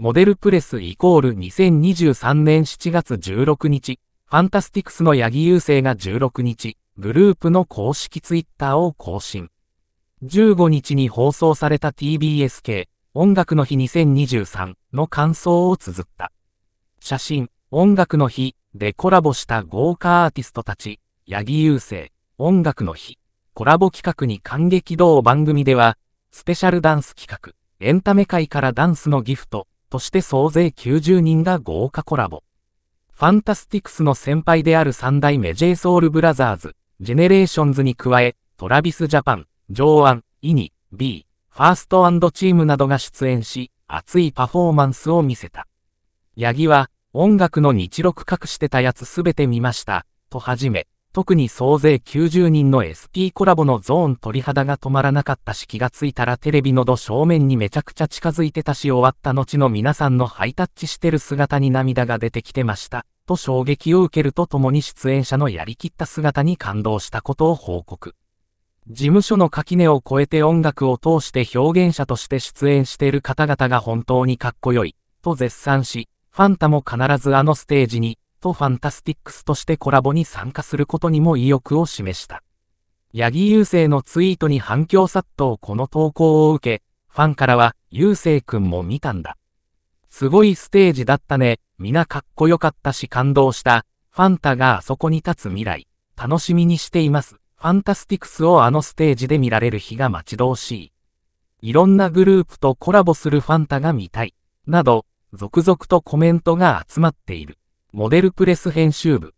モデルプレスイコール2023年7月16日、ファンタスティクスの八木優勢が16日、グループの公式ツイッターを更新。15日に放送された TBS 系音楽の日2023の感想を綴った。写真、音楽の日でコラボした豪華アーティストたち、八木優勢、音楽の日、コラボ企画に感激同番組では、スペシャルダンス企画、エンタメ界からダンスのギフト、として総勢90人が豪華コラボ。ファンタスティクスの先輩である三代目 j ェイ・ソ l ル・ブラザーズ・ジェネレーションズに加え、トラビスジャパン、ジョーアン、イニ、B、ファーストチームなどが出演し、熱いパフォーマンスを見せた。ヤギは、音楽の日録隠してたやつすべて見ました、とはじめ、特に総勢90人の SP コラボのゾーン鳥肌が止まらなかった式がついたらテレビのど正面にめちゃくちゃ近づいてたし終わった後の皆さんのハイタッチしてる姿に涙が出てきてました。と衝撃を受けるとともに出演者のやりきった姿に感動したことを報告。事務所の垣根を越えて音楽を通して表現者として出演している方々が本当にかっこよい、と絶賛し、ファンタも必ずあのステージにとファンタスティックスとしてコラボに参加することにも意欲を示した。八木雄星のツイートに反響殺到この投稿を受け、ファンからは、雄星くんも見たんだ。すごいステージだったね、皆かっこよかったし感動した、ファンタがあそこに立つ未来、楽しみにしています。ファンタスティックスをあのステージで見られる日が待ち遠しい。いろんなグループとコラボするファンタが見たい、など、続々とコメントが集まっている。モデルプレス編集部